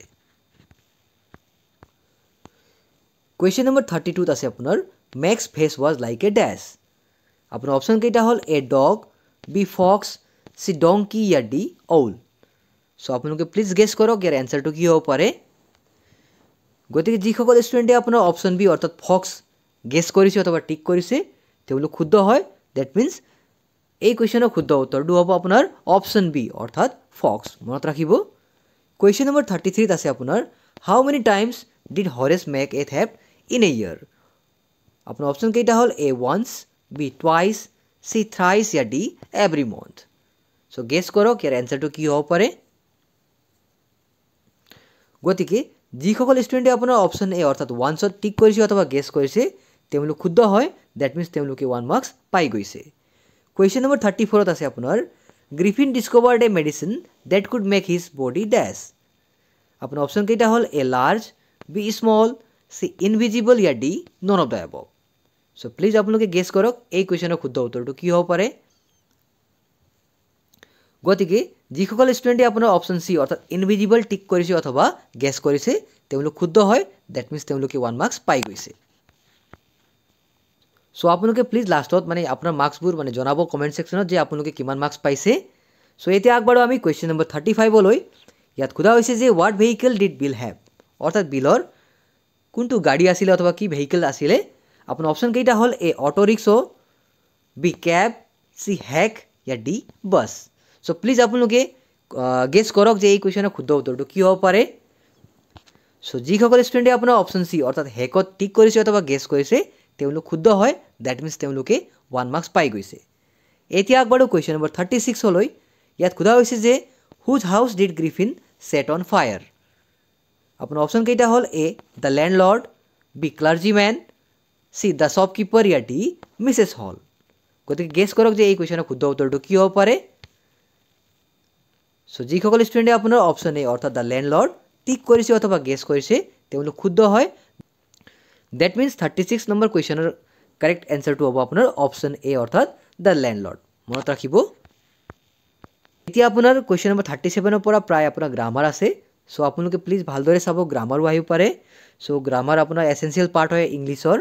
কুৱেশ্যন নম্বৰ থাৰ্টি টুত আছে আপোনাৰ Max's face was like a dash আপোনাৰ অপশ্যনকেইটা হ'ল A dog B fox C key ইয়াৰ ডি অউল চ' আপোনালোকে প্লিজ গেছ কৰক ইয়াৰ এনচাৰটো কি হ'ব পাৰে গতিকে যিসকল ষ্টুডেণ্টে আপোনাৰ অপশ্যন বি অৰ্থাৎ ফক্স গেছ কৰিছে অথবা টিক কৰিছে তেওঁলোক শুদ্ধ হয় ডেট মিনছ এই কুৱেশ্যনৰ শুদ্ধ উত্তৰটো হ'ব আপোনাৰ অপশ্যন বি অৰ্থাৎ ফক্স মনত ৰাখিব কুৱেশ্যন নম্বৰ থাৰ্টি থ্ৰীত আছে আপোনাৰ how many times did Horace make a theft in a year আপোনাৰ অপশ্যন কেইটা হ'ল A once B twice C thrice ইয়াৰ D every month so' guess কৰক ইয়াৰ এনচাৰটো কি হ'ব পাৰে গতিকে যিসকল ষ্টুডেণ্টে আপোনাৰ অপশ্যন এ অৰ্থাৎ ওৱান্সত টিক কৰিছে অথবা গেছ কৰিছে তেওঁলোক শুদ্ধ হয় ডেট মিনছ তেওঁলোকে ওৱান মাৰ্কছ পাই গৈছে কুৱেশ্যন নম্বৰ থাৰ্টি ফ'ৰত আছে আপোনাৰ Griffin discovered a medicine that could make his body dash আপোনাৰ অপশ্যনকেইটা হ'ল A large B small C invisible ইয়াৰ D none of the above so' please আপোনালোকে গেছ কৰক এই কুৱেশ্যনৰ শুদ্ধ উত্তৰটো কি হ'ব পাৰে গতিকে যিসকল ষ্টুডেণ্টে আপোনাৰ অপশ্যন চি অৰ্থাৎ ইনভিজিবল টিক কৰিছে অথবা গেছ কৰিছে তেওঁলোক শুদ্ধ হয় ডেট মিনছ তেওঁলোকে ওৱান মাৰ্কছ পাই গৈছে চ' আপোনালোকে প্লিজ লাষ্টত মানে আপোনাৰ মাৰ্কছবোৰ মানে জনাব কমেণ্ট ছেকশ্যনত যে আপোনালোকে কিমান মাৰ্কছ পাইছে চ' এতিয়া আগবাৰো আমি কুৱেশ্যন নম্বৰ থাৰ্টি ফাইভলৈ ইয়াত সোধা হৈছে যে what vehicle did Bill have অৰ্থাৎ বিলৰ কোনটো গাড়ী আছিলে অথবা কি ভেহিকেল আছিলে আপোনাৰ অপশ্যনকেইটা হ'ল A auto rickshaw' B cab C hack ইয়া ডি বাছ চ' প্লিজ আপোনালোকে গেছ কৰক যে এই কুৱেশ্যনৰ শুদ্ধ উত্তৰটো কি হ'ব পাৰে চ' যিসকল ষ্টুডেণ্টে আপোনাৰ অপশ্যন চি অৰ্থাৎ হেকত টিক কৰিছে অথবা গেছ কৰিছে তেওঁলোক শুদ্ধ হয় দেট মিনছ তেওঁলোকে ওৱান মাৰ্কছ পাই গৈছে এতিয়া আগবাৰো কুৱেশ্যন নম্বৰ থাৰ্টি ছিক্সলৈ ইয়াত সোধা হৈছে যে whose house did Griffin set on fire আপোনাৰ অপশ্যন কেইটা হ'ল A the landlord B man C the shopkeeper ইয়াৰ ডি মিছেছ হল গতিকে গেছ কৰক যে এই কুৱেশ্যনৰ শুদ্ধ উত্তৰটো কি হ'ব পাৰে চ' যিসকল ষ্টুডেণ্টে আপোনাৰ অপশ্যন এ অৰ্থাৎ দ্য লেণ্ড লৰ্ড টিক কৰিছে অথবা গেছ কৰিছে তেওঁলোক শুদ্ধ হয় that means thirty six number কুৱেশ্যনৰ কাৰেক্ট এনচাৰটো হ'ব আপোনাৰ অপশ্যন এ অৰ্থাৎ দ্য লেণ্ড লৰ্ড মনত ৰাখিব এতিয়া আপোনাৰ কুৱেশ্যন নম্বৰ থাৰ্টি ছেভেনৰ পৰা প্ৰায় আপোনাৰ গ্ৰামাৰ আছে চ' আপোনালোকে প্লিজ ভালদৰে চাব গ্ৰামাৰো আহিব পাৰে চ' গ্ৰামাৰ আপোনাৰ এচেঞ্চিয়েল পাৰ্ট হয় ইংলিছৰ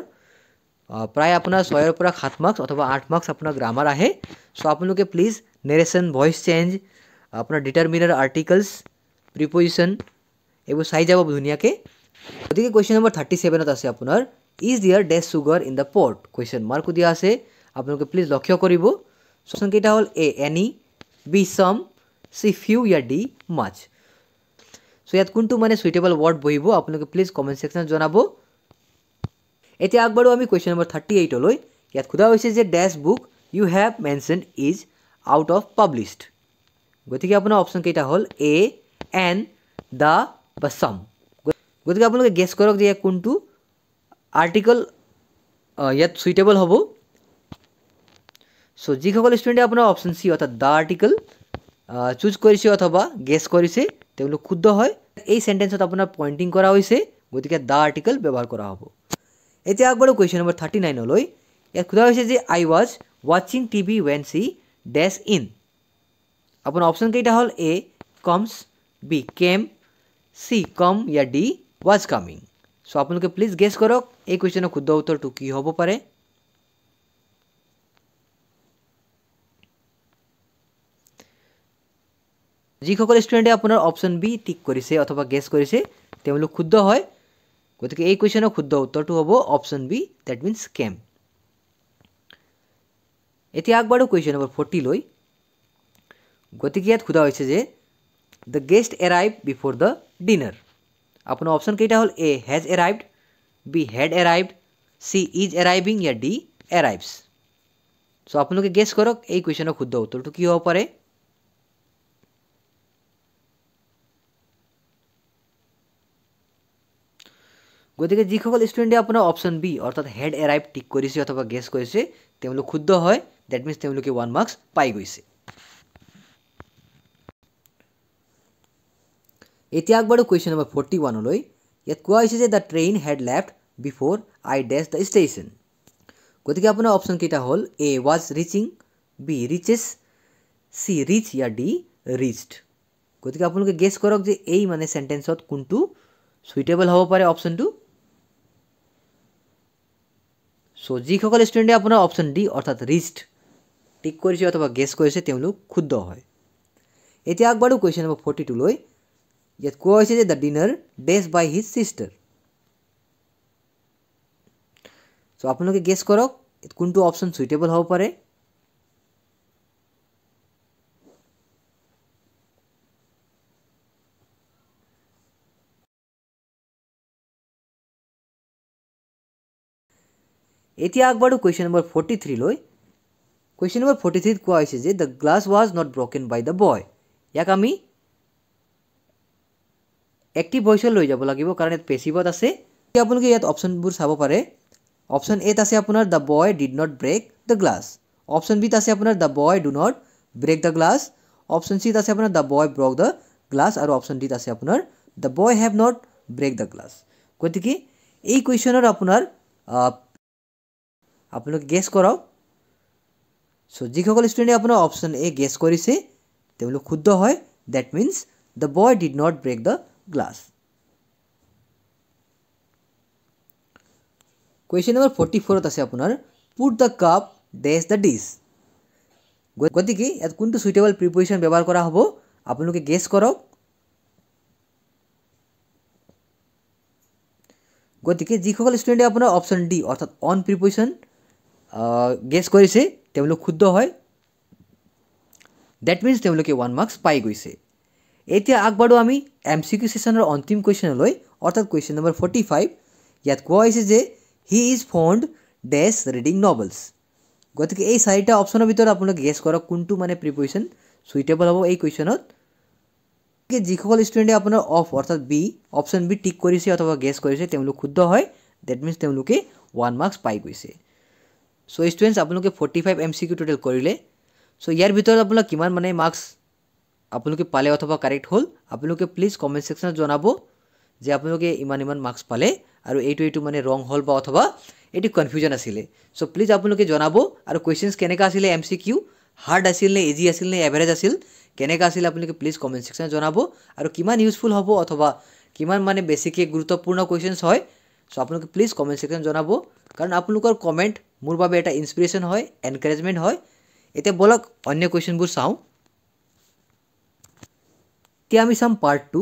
প্ৰায় আপোনাৰ ছয়ৰ পৰা সাত মাৰ্কছ অথবা আঠ মাৰ্কছ আপোনাৰ গ্ৰামাৰ আহে চ' আপোনালোকে প্লিজ নেৰেশ্যন ভইচ চেঞ্জ আপোনাৰ ডিটাৰমিনাৰ আৰ্টিকলছ প্ৰিপজিশ্যন এইবোৰ চাই যাব ধুনীয়াকৈ গতিকে কুৱেশ্যন নম্বৰ থাৰ্টি ছেভেনত আছে আপোনাৰ is there dash sugar in the pot question মাৰ্কো দিয়া আছে আপোনালোকে প্লিজ লক্ষ্য কৰিব কেইটা হ'ল A any B some C few ইয়াৰ ডি মাচ চ' ইয়াত কোনটো মানে চুইটেবল ৱৰ্ড বহিব আপোনালোকে প্লিজ কমেণ্ট ছেকশ্যনত জনাব এতিয়া আগবাৰো আমি কুৱেশ্যন নম্বৰ থাৰ্টি এইটলৈ ইয়াত সোধা হৈছে যে this book you have mention is out of published গতিকে আপোনাৰ অপশ্যনকেইটা হ'ল এ এন দ্য বা চম গতিকে আপোনালোকে গেছ কৰক যে ইয়াক কোনটো আৰ্টিকল ইয়াত চুইটেবল হ'ব চ' যিসকল ষ্টুডেণ্টে আপোনাৰ অপশ্যন চি অৰ্থাৎ দ্য আর্টিকল চুজ কৰিছে অথবা গেছ কৰিছে তেওঁলোক শুদ্ধ হয় এই সেন্টেন্স আপোনাৰ পইণ্টিং কৰা হৈছে গতিকে দ্য আৰ্টিকল ব্যৱহাৰ কৰা হ'ব এতিয়া আগবাঢ়ো কুৱেশ্যন নম্বৰ থাৰ্টি নাইনলৈ ইয়াত সোধা হৈছে যে I was watching T V when চি ডেছ ইন আপোনাৰ অপশ্যন কেইটা হ'ল এ কমছ বি কেম চি কম ইয়া ডি ৱাজ কামিং চ' আপোনালোকে প্লিজ গেছ কৰক এই কুৱেশ্যনৰ শুদ্ধ উত্তৰটো কি হ'ব পাৰে যিসকল ষ্টুডেণ্টে আপোনাৰ অপশ্যন বি টিক কৰিছে অথবা গেছ কৰিছে তেওঁলোক শুদ্ধ হয় গতিকে এই কুৱেশ্যনৰ শুদ্ধ উত্তৰটো হ'ব option B that means came এতিয়া আগবাৰো কুৱেশ্যন নম্বৰ ফৰ্টিলৈ গতিকে ইয়াত সোধা হৈছে যে the guest arrive before the dinner আপোনাৰ অপশ্যন কেইটা হ'ল A has arrived B had arrived C is arriving ইয়াৰ ডি এৰাইভছ চ' আপোনালোকে গেছ কৰক এই কুৱেশ্যনৰ শুদ্ধ উত্তৰটো কি হ'ব পাৰে গতিকে যিসকল ষ্টুডেণ্টে আপোনাৰ অপশ্যন বি অৰ্থাৎ হেড এৰাইভ টিক কৰিছে অথবা গেছ কৰিছে তেওঁলোক শুদ্ধ হয় ডেট মিনছ তেওঁলোকে ওৱান মাৰ্কছ পাই গৈছে এতিয়া আগবাঢ়ো কুৱেশ্যন নম্বৰ ফৰ্টি ওৱানলৈ ইয়াত কোৱা হৈছে যে the train had left before I dash the station গতিকে আপোনাৰ অপশ্যনকেইটা হ'ল A was reaching B reaches C reach ইয়াৰ ডি ৰিচড গতিকে আপোনালোকে গেছ কৰক যে এই মানে চেণ্টেঞ্চত কোনটো চুইটেবল হ'ব পাৰে অপশ্যনটো চ' যিসকল ষ্টুডেণ্টে আপোনাৰ অপশ্যন ডি অৰ্থাৎ ৰিচড টিক কৰিছে অথবা গেছ কৰিছে তেওঁলোক শুদ্ধ হয় এতিয়া আগবাঢ়ো কুৱেশ্যন নম্বৰ ফৰ্টি টুলৈ yet coerces the dinner death by his sister. So so, आप लोग गेस करो कुन टू ऑप्शन सुइटेबल हो पारे এতিয়া আগবাঢ়ো কুৱেশ্যন নম্বৰ ফৰ্টি থ্ৰীলৈ কুৱেশ্যন নম্বৰ ফৰ্টি থ্ৰীত কোৱা হৈছে যে the glass was not broken by the boy ইয়াক আমি এক্টিভ ভইচত লৈ যাব লাগিব কাৰণ ইয়াত পেচিভত আছে আপোনালোকে ইয়াত অপশ্যনবোৰ চাব পাৰে অপশ্যন এত আছে আপোনাৰ the boy did not break the glass option বিত আছে আপোনাৰ the boy do not break the glass option চিত আছে আপোনাৰ the boy broke the glass আৰু অপশ্যন ডিত আছে আপোনাৰ the boy have not break the glass গতিকে এই কুৱেশ্যনৰ আপোনাৰ আপোনালোকে গেছ কৰক চ' যিসকল ষ্টুডেণ্টে আপোনাৰ অপশ্যন এ গেছ কৰিছে তেওঁলোক শুদ্ধ হয় that means the boy did not break the class. Question number 44 ta se apunar put the cup dash the dish. Goti ki at kuntu suitable preposition byabohar kora hobo apunuke guess korok. Goti ki jikhol student apunar option D orthat on preposition guess korise tebulo khuddo hoy. That means tebuloke 1 marks pai goise. এতিয়া আগবাৰো আমি এম চি কিউ ছেশ্যনৰ অন্তিম কুৱেশ্যনলৈ অৰ্থাৎ কুৱেশ্যন নম্বৰ ফৰ্টি ফাইভ ইয়াত কোৱা হৈছে যে he is fond dash reading novels গতিকে এই চাৰিটা অপশ্যনৰ ভিতৰত আপোনালোকে গেছ কৰক কোনটো মানে প্ৰিপেৰেশ্যন চুইটেবল হ'ব এই কুৱেশ্যনত গতিকে যিসকল ষ্টুডেণ্টে আপোনাৰ অফ অৰ্থাৎ বি অপশ্যন বি টিক কৰিছে অথবা গেছ কৰিছে তেওঁলোক শুদ্ধ হয় ডেট মিনছ তেওঁলোকে ওৱান মাৰ্কছ পাই গৈছে চ' ষ্টুডেণ্টছ আপোনালোকে forty five M C Q total কৰিলে চ' ইয়াৰ ভিতৰত আপোনালোকে কিমান মানে মাৰ্কছ আপোনালোকে পালে অথবা কাৰেক্ট হ'ল আপোনালোকে প্লিজ কমেণ্ট ছেকশ্যনত জনাব যে আপোনালোকে ইমান ইমান মাৰ্কছ পালে আৰু এইটো এইটো মানে ৰং হ'ল বা অথবা এইটো কনফিউজন আছিলে চ' প্লিজ আপোনালোকে জনাব আৰু কুৱেশ্যনছ কেনেকুৱা আছিলে এম চি কিউ হাৰ্ড আছিল নে ইজি আছিল নে এভাৰেজ আছিল কেনেকুৱা আছিলে আপোনালোকে প্লিজ কমেণ্ট ছেকশ্যনত জনাব আৰু কিমান ইউজফুল হ'ব অথবা কিমান মানে বেছিকৈ গুৰুত্বপূৰ্ণ কুৱেশ্যনছ হয় চ' আপোনালোকে প্লিজ কমেণ্ট ছেকশ্যনত জনাব কাৰণ আপোনালোকৰ কমেণ্ট মোৰ বাবে এটা ইনস্পিৰেশ্যন হয় এনকাৰেজমেণ্ট হয় এতিয়া বলক অন্য কুৱেশ্যনবোৰ চাওঁ त्यामिसम पार्ट टू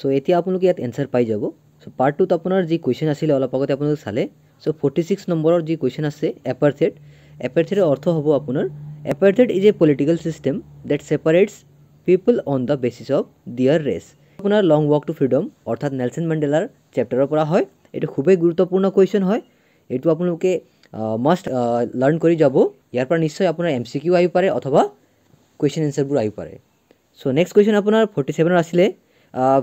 চ' এতিয়া আপোনালোকে ইয়াত এনচাৰ পাই যাব চ' পাৰ্ট টুত আপোনাৰ যি কুৱেশ্যন আছিলে অলপ আগতে আপোনালোকে চালে চ' ফৰ্টি ছিক্স নম্বৰৰ যি কুৱেশ্যন আছে এপাৰথেড এপাৰথেডৰ অৰ্থ হ'ব আপোনাৰ apartheid is a political system that separates people on the basis of their race আপোনাৰ লং ৱাক টু ফ্ৰীডম অৰ্থাৎ নেলচন মেণ্ডেলাৰ চেপ্টাৰৰ পৰা হয় এইটো খুবেই গুৰুত্বপূৰ্ণ কুৱেশ্যন হয় এইটো আপোনালোকে মাষ্ট লাৰ্ণ কৰি যাব ইয়াৰ পৰা নিশ্চয় আপোনাৰ এম চি কিউ আহিব পাৰে অথবা কুৱেশ্যন এনচাৰবোৰ আহিব পাৰে চ' নেক্সট কুৱেশ্যন আপোনাৰ ফৰ্টি ছেভেনৰ আছিলে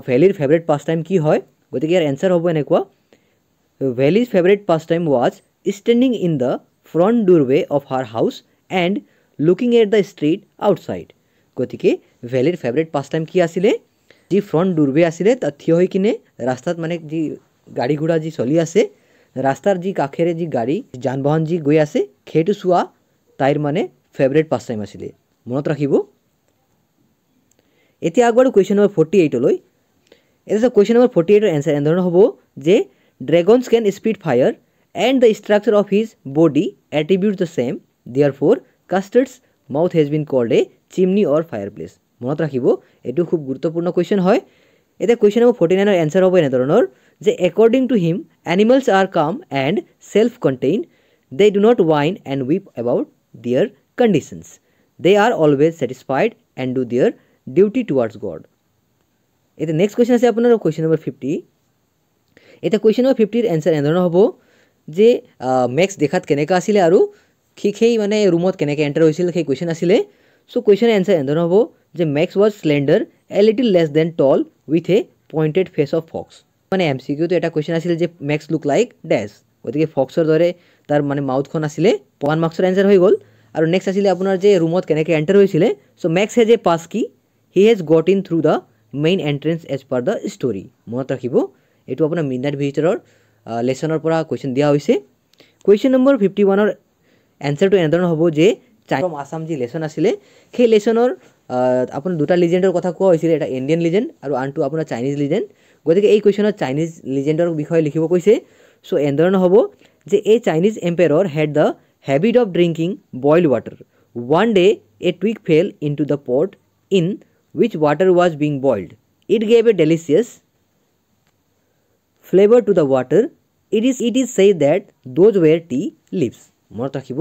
ভেলিৰ ফেভৰেট পাষ্ট টাইম কি হয় গতিকে ইয়াৰ এনচাৰ হ'ব এনেকুৱা ভেলিৰ favourite pastime was standing in the front doorway of her house and looking at the street outside গতিকে ভেলিৰ ফেভৰেট পাষ্ট টাইম কি আছিলে যি ফ্ৰণ্ট ডোৰৱে আছিলে তাত থিয় হৈ কিনে ৰাস্তাত মানে যি গাড়ী ঘোঁৰা যি চলি আছে ৰাস্তাৰ যি কাষেৰে যি গাড়ী যান বাহন যি গৈ আছে সেইটো চোৱা তাইৰ মানে ফেভৰেট পাষ্ট টাইম আছিলে মনত ৰাখিব এতিয়া আগবাৰ কুৱেশ্যন নম্বৰ ফৰ্টি এইটলৈ এতিয়া চাওক কুৱেশ্যন নম্বৰ ফৰ্টি এইটৰ এনচাৰ এনেধৰণৰ হ'ব যে dragons can spit fire and the structure of his body attribute the same therefore Custard's mouth has been called a chimney or fireplace মনত ৰাখিব এইটো খুব গুৰুত্বপূৰ্ণ কুৱেশ্যন হয় এতিয়া কুৱেশ্যন নম্বৰ ফৰ্টি নাইনৰ এনচাৰ হ'ব এনেধৰণৰ যে according to him animals are calm and self contain they do not whine and weep about their conditions they are always satisfied and do their duty towards God এতিয়া নেক্সট কুৱেশ্যন আছে আপোনাৰ কুৱেশ্যন নম্বৰ ফিফটি এতিয়া কুৱেশ্যন নম্বৰ ফিফটিৰ এনচাৰ এনেধৰণৰ হ'ব যে মেক্স দেখাত কেনেকুৱা আছিলে আৰু ঠিক সেই মানে ৰুমত কেনেকৈ এণ্টাৰ হৈছিল সেই কুৱেশ্যন আছিলে চ' কুৱেশ্যনৰ এনচাৰ এনেধৰণৰ হ'ব যে Max was slender a little less than tall with a pointed face of fox মানে এম চি কিউটো এটা কুৱেশ্যন আছিলে যে মেক্স লুক লাইক ডেছ গতিকে ফক্সৰ দৰে তাৰ মানে মাউথখন আছিলে পান মাৰ্কছৰ এনচাৰ হৈ গ'ল আৰু নেক্সট আছিলে আপোনাৰ যে ৰুমত কেনেকৈ এণ্টাৰ হৈছিলে চ' max has a pass key he has got in through the main entrance as per the story মনত ৰাখিব এইটো আপোনাৰ মিডনাইট ভিজিটৰৰ লেচনৰ পৰা কুৱেশ্যন দিয়া হৈছে কুৱেশ্যন নম্বৰ ফিফটি ওৱানৰ এনচাৰটো এনেধৰণৰ হ'ব যে চাইম আছাম যি লেচন আছিলে সেই লেচনৰ আপোনাৰ দুটা লিজেণ্ডৰ কথা কোৱা হৈছিলে এটা ইণ্ডিয়ান লিজেণ্ড আৰু আনটো আপোনাৰ চাইনিজ লিজেণ্ড গতিকে এই কুৱেশ্যনত চাইনিজ লিজেণ্ডৰ বিষয়ে লিখিব কৈছে চ' এনেধৰণৰ হ'ব যে এই চাইনিজ এম্পেয়াৰৰ had the habit of drinking boil water one day a twig fell into the pot in which water was being boiled. It gave a delicious flavor to the water. It is, it is said that those were tea leaves. মনত ৰাখিব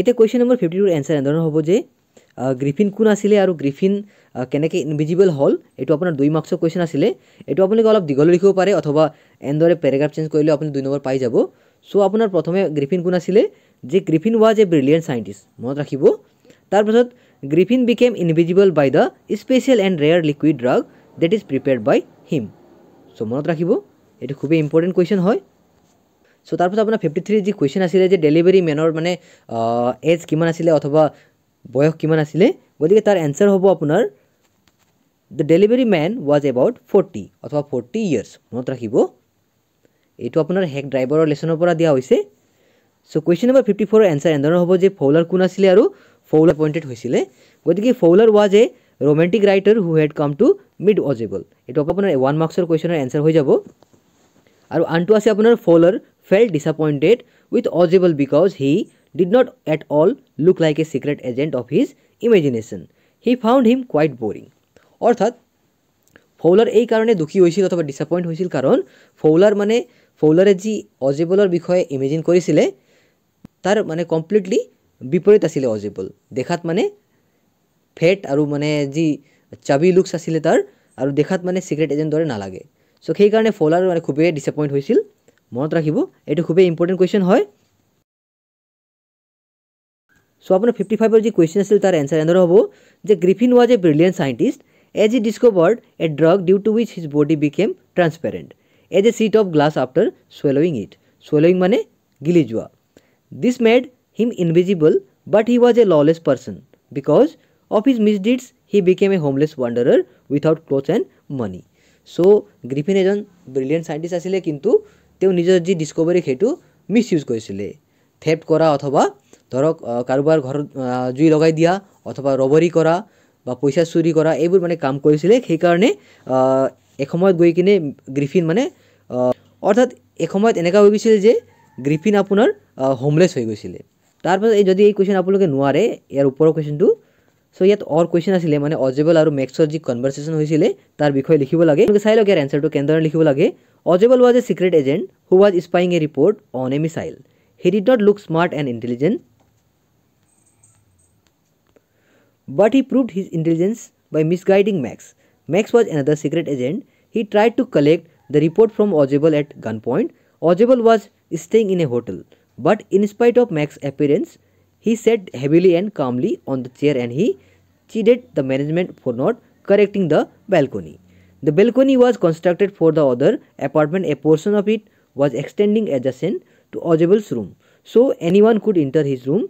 এতিয়া কুৱেশ্যন নম্বৰ ফিফটি টুৰ এনচাৰ এনেধৰণৰ হ'ব যে গ্ৰিফিন কোন আছিলে আৰু গ্ৰিফিন কেনেকৈ ইনভিজিবল হ'ল এইটো আপোনাৰ দুই মাৰ্কছৰ কুৱেশ্যন আছিলে এইটো আপোনালোকে অলপ দীঘল লিখিব পাৰে অথবা এনেদৰে পেৰেগ্ৰাফ চেঞ্জ কৰিলেও আপুনি দুই নম্বৰ পাই যাব চ' আপোনাৰ প্ৰথমে গ্ৰিফিন কোন আছিলে যে Griffin was a brilliant scientist মনত ৰাখিব তাৰপাছত Griffin became invisible by the special and rare liquid drug that is prepared by him so' মনত ৰাখিব এইটো খুবেই ইম্পৰ্টেণ্ট কুৱেশ্যন হয় চ' তাৰপিছত আপোনাৰ ফিফটি থ্ৰী যি কুৱেশ্যন আছিলে যে ডেলিভাৰী মেনৰ মানে এজ কিমান আছিলে অথবা বয়স কিমান আছিলে গতিকে তাৰ এনচাৰ হ'ব আপোনাৰ the delivery man was about forty অথবা ফৰ্টি ইয়াৰ্ছ মনত ৰাখিব এইটো আপোনাৰ হেক ড্ৰাইভাৰৰ লেচনৰ পৰা দিয়া হৈছে চ' কুৱেশ্যন নম্বৰ ফিফটি ফ'ৰৰ এনচাৰ এনেধৰণৰ হ'ব যে ফৌলাৰ কোন আছিলে আৰু ফৌলাৰ এপইণ্টেড হৈছিলে গতিকে Fowler was a romantic writer who had come to meet Ausable এইটো আপোনাৰ ওৱান মাৰ্কছৰ কুৱেশ্যনৰ এনচাৰ হৈ যাব আৰু আনটো আছে আপোনাৰ Fowler felt disappointed with Ausable because he did not at all look like a secret agent of his imagination he found him quite boring অৰ্থাৎ ফৌলাৰ এইকাৰণে দুখী হৈছিল অথবা ডিছাপইণ্ট হৈছিল কাৰণ ফৌলাৰ মানে ফৌলাৰে যি অজেবলৰ বিষয়ে ইমেজিন কৰিছিলে তাৰ মানে কমপ্লিটলি বিপৰীত আছিলে অজিবল দেখাত মানে ফেট আৰু মানে যি চাবি লুকছ আছিলে তাৰ আৰু দেখাত মানে চিগ্ৰেট এজেণ্ট দৰে নালাগে চ' সেইকাৰণে ফলাৰ মানে খুবেই ডিচএপইণ্ট হৈছিল মনত ৰাখিব এইটো খুবেই ইম্পৰ্টেণ্ট কুৱেশ্যন হয় চ' আপোনাৰ ফিফটি ফাইভৰ যি কুৱেশ্যন আছিল তাৰ এনচাৰ এনেদৰে হ'ব যে Griffin was a brilliant scientist as he discovered a drug due to which his body became transparent as a sheet of glass after swallowing it swallowing মানে গিলি যোৱা This made him invisible, but he was a lawless person. Because of his misdeeds, he became a homeless wanderer without clothes and money. So Griffin is a brilliant scientist, but he discovered the discovery he misused. Theft কৰা অথবা ধৰক কাৰোবাৰ ঘৰত জুই লগাই দিয়া অথবা ৰবৰি কৰা বা পইচা চুৰি কৰা এইবোৰ মানে কাম কৰিছিলে সেইকাৰণে এসময়ত গৈ কিনে গ্ৰীফিন মানে অৰ্থাৎ এসময়ত এনেকুৱা হৈ গৈছিল যে গ্ৰিফিন আপোনাৰ হোমলেছ হৈ গৈছিলে তাৰপাছত এই যদি এই কুৱেশ্যন আপোনালোকে নোৱাৰে ইয়াৰ ওপৰৰ কুৱেশ্যনটো চ' ইয়াত অৰ কুৱেশ্যন আছিলে মানে অজেবল আৰু মেক্সৰ যি কনভাৰ্চেশ্যন হৈছিলে তাৰ বিষয়ে লিখিব লাগে চাই লওক ইয়াৰ এনচাৰটো কেনেদৰে লিখিব লাগে Ausable was a secret agent who was spying a report on a missile he did not look smart and intelligent but he proved his intelligence by misguiding Max. Max was another secret agent. He tried to collect the report from Ozebel at gunpoint. Ozebel was staying in a hotel. But in spite of Max's appearance, he sat heavily and calmly on the chair and he chided the management for not correcting the balcony. The balcony was constructed for the other apartment. A portion of it was extending adjacent to Ojibel's room, so anyone could enter his room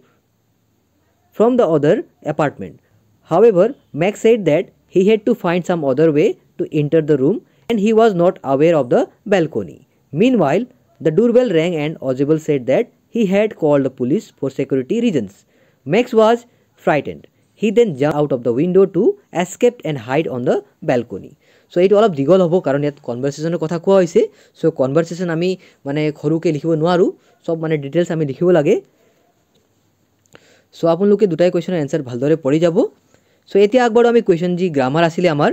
from the other apartment. However, Max said that he had to find some other way to enter the room and he was not aware of the balcony. Meanwhile, The doorbell rang and Ozebel said that he had called the police for security reasons. Max was frightened. He then jumped out of the window to escape and hide on the balcony. So' এইটো অলপ দীঘল হ'ব কাৰণ ইয়াত কনভাৰ্চেশ্যনৰ কথা কোৱা হৈছে চ' কনভাৰ্চেশ্যন আমি মানে সৰুকৈ লিখিব নোৱাৰোঁ চব মানে ডিটেইলছ আমি লিখিব লাগে চ' আপোনালোকে দুটাই কুৱেশ্যনৰ এনচাৰ ভালদৰে পঢ়ি যাব চ' এতিয়া আগবাৰো আমি কুৱেশ্যন যি গ্ৰামাৰ আছিলে আমাৰ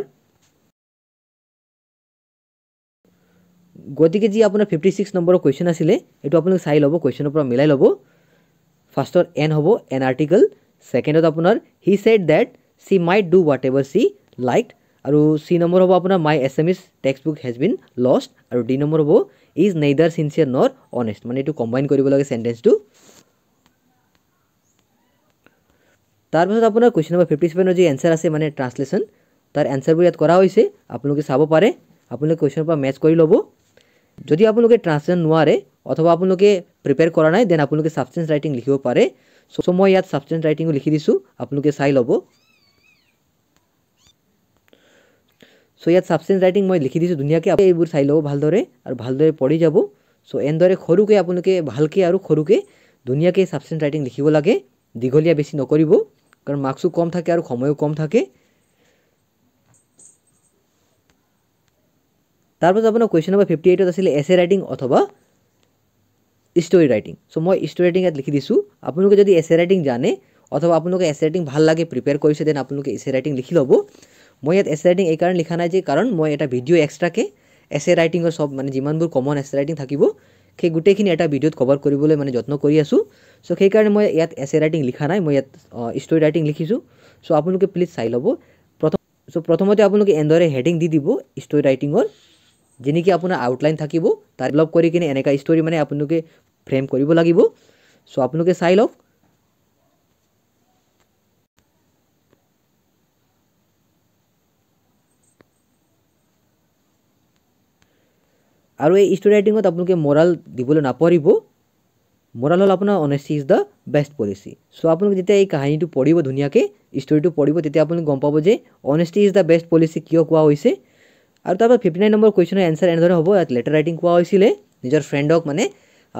গতিকে যি আপোনাৰ ফিফটি ছিক্স নম্বৰৰ কুৱেশ্যন আছিলে এইটো আপোনালোকে চাই ল'ব কুৱেশ্যনৰ পৰা মিলাই ল'ব ফাৰ্ষ্টত এন হ'ব এন আৰ্টিকেল ছেকেণ্ডত আপোনাৰ he said that C my do whatever C like আৰু চি নম্বৰ হ'ব আপোনাৰ my S M is text book has been lost আৰু ডি নম্বৰ হ'ব is neither sincere nor honest মানে এইটো কম্বাইন কৰিব লাগে চেণ্টেঞ্চটো তাৰপিছত আপোনাৰ কুৱেশ্যন নম্বৰ ফিফটি ছেভেনৰ যি এনচাৰ আছে মানে ট্ৰান্সলেশ্যন তাৰ এনচাৰবোৰ ইয়াত কৰা হৈছে আপোনালোকে চাব পাৰে আপোনালোকে কুৱেশ্যনৰ পৰা মেচ কৰি ল'ব যদি আপোনালোকে ট্ৰান্সলেট নোৱাৰে অথবা আপোনালোকে প্ৰিপেয়াৰ কৰা নাই দেন আপোনালোকে ছাবষ্টেঞ্চ ৰাইটিং লিখিব পাৰে চ' মই ইয়াত ছাবষ্টেঞ্চ ৰাইটিঙো লিখি দিছোঁ আপোনালোকে চাই ল'ব চ' ইয়াত ছাবষ্টেঞ্চ ৰাইটিং মই লিখি দিছোঁ ধুনীয়াকৈ এইবোৰ চাই ল'ব ভালদৰে আৰু ভালদৰে পঢ়ি যাব চ' এনেদৰে সৰুকৈ আপোনালোকে ভালকৈ আৰু সৰুকৈ ধুনীয়াকৈ ছাবষ্টেঞ্চ ৰাইটিং লিখিব লাগে দীঘলীয়া বেছি নকৰিব কাৰণ মাৰ্কছো কম থাকে আৰু সময়ো কম থাকে তাৰপাছত আপোনাৰ কুৱেশ্যন নম্বৰ ফিফটি এইটত আছিলে এছে ৰাইটিং অথবা ষ্ট'ৰি ৰাইটিং চ' মই ষ্ট'ৰি ৰাইটিং ইয়াত লিখি দিছোঁ আপোনালোকে যদি এছে ৰাইটিং জানে অথবা আপোনালোকে এছে ৰাইটিং ভাল লাগে প্ৰিপেয়াৰ কৰিছে দেন আপোনালোকে এছে ৰাইটিং লিখি ল'ব মই ইয়াত এছে ৰাইটিং এইকাৰণে লিখা নাই যে কাৰণ মই এটা ভিডিঅ' এক্সট্ৰাকৈ এছে ৰাইটিঙৰ চব মানে যিমানবোৰ কমন এছে ৰাইটিং থাকিব সেই গোটেইখিনি এটা ভিডিঅ'ত কভাৰ কৰিবলৈ মানে যত্ন কৰি আছোঁ চ' সেইকাৰণে মই ইয়াত এছে ৰাইটিং লিখা নাই মই ইয়াত ষ্টৰি ৰাইটিং লিখিছোঁ চ' আপোনালোকে প্লিজ চাই ল'ব প্ৰথম চ' প্ৰথমতে আপোনালোকে এনেদৰে হেডিং দি দিব ষ্টৰি ৰাইটিঙৰ যে নেকি আপোনাৰ আউটলাইন থাকিব তাৰ ডেভেলপ কৰি কিনে এনেকুৱা ষ্টৰি মানে আপোনালোকে ফ্ৰেম কৰিব লাগিব চ' আপোনালোকে চাই লওক আৰু এই ষ্টৰি ৰাইটিঙত আপোনালোকে মৰাল দিবলৈ নাপৰিব মৰাল হ'ল আপোনাৰ honesty is the best policy so' আপোনালোকে যেতিয়া এই কাহিনীটো পঢ়িব ধুনীয়াকৈ ষ্টৰিটো পঢ়িব তেতিয়া আপুনি গম পাব যে honesty is the best policy কিয় কোৱা হৈছে আৰু তাৰপৰা ফিফটি নাইন নম্বৰ কুৱেশ্যনৰ এনচাৰ এনেদৰে হ'ব ইয়াত লেটাৰ ৰাইটিং কোৱা হৈছিলে নিজৰ ফ্ৰেণ্ডক মানে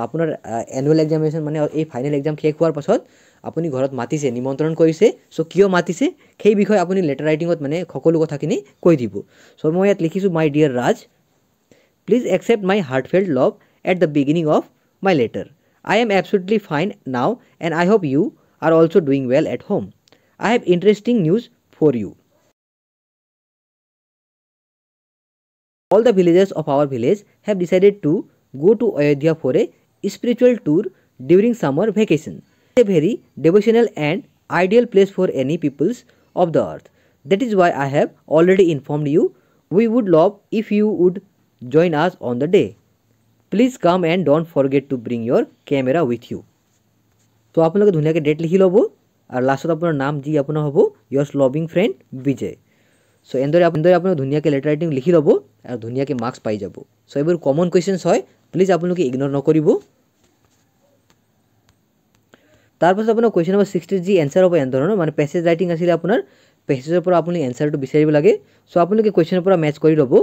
আপোনাৰ এনুৱেল এক্সামিনেশ্যন মানে এই ফাইনেল এক্সাম শেষ হোৱাৰ পাছত আপুনি ঘৰত মাতিছে নিমন্ত্ৰণ কৰিছে চ' কিয় মাতিছে সেই বিষয়ে আপুনি লেটাৰ ৰাইটিঙত মানে সকলো কথাখিনি কৈ দিব চ' মই ইয়াত লিখিছোঁ my dear Raj please accept my heartfelt love at the beginning of my letter I am absolutely fine now and I hope you are also doing well at home. I have interesting news for you. All the villagers of our village have decided to go to Ayodhya for a spiritual tour during summer vacation. It's a very devotional and ideal place for any peoples of the earth. That is why I have already informed you. We would love if you would join us on the day. Please come and don't forget to bring your camera with you तो आप लोग धुनिया के डेट लिखी लब और लास्ट अपना नाम जी अपना हम your loving friend Vijay so' এনেদৰে এনেদৰে আপুনি ধুনীয়াকৈ লেটাৰ ৰাইটিং লিখি ল'ব আৰু ধুনীয়াকৈ মাৰ্কছ পাই যাব চ' এইবোৰ কমন কুৱেশ্যনছ হয় প্লিজ আপোনালোকে ইগন'ৰ নকৰিব তাৰপাছত আপোনাৰ কুৱেশ্যন নম্বৰ ছিক্সটি যি এনচাৰ হ'ব এনেধৰণৰ মানে পেছেজ ৰাইটিং আছিলে আপোনাৰ পেছেজৰ পৰা আপুনি এনচাৰটো বিচাৰিব লাগে চ' আপোনালোকে কুৱেশ্যনৰ পৰা মেটছ কৰি ল'ব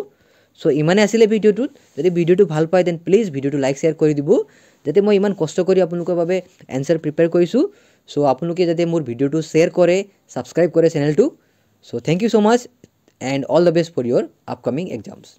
চ' ইমানে আছিলে ভিডিঅ'টোত যদি ভিডিঅ'টো ভাল পায় দেন প্লিজ ভিডিঅ'টো লাইক শ্বেয়াৰ কৰি দিব যাতে মই ইমান কষ্ট কৰি আপোনালোকৰ বাবে এনচাৰ প্ৰিপেয়াৰ কৰিছোঁ চ' আপোনালোকে যাতে মোৰ ভিডিঅ'টো শ্বেয়াৰ কৰে ছাবস্ক্ৰাইব কৰে চেনেলটো so' thank you so' much and all the best for your upcoming exams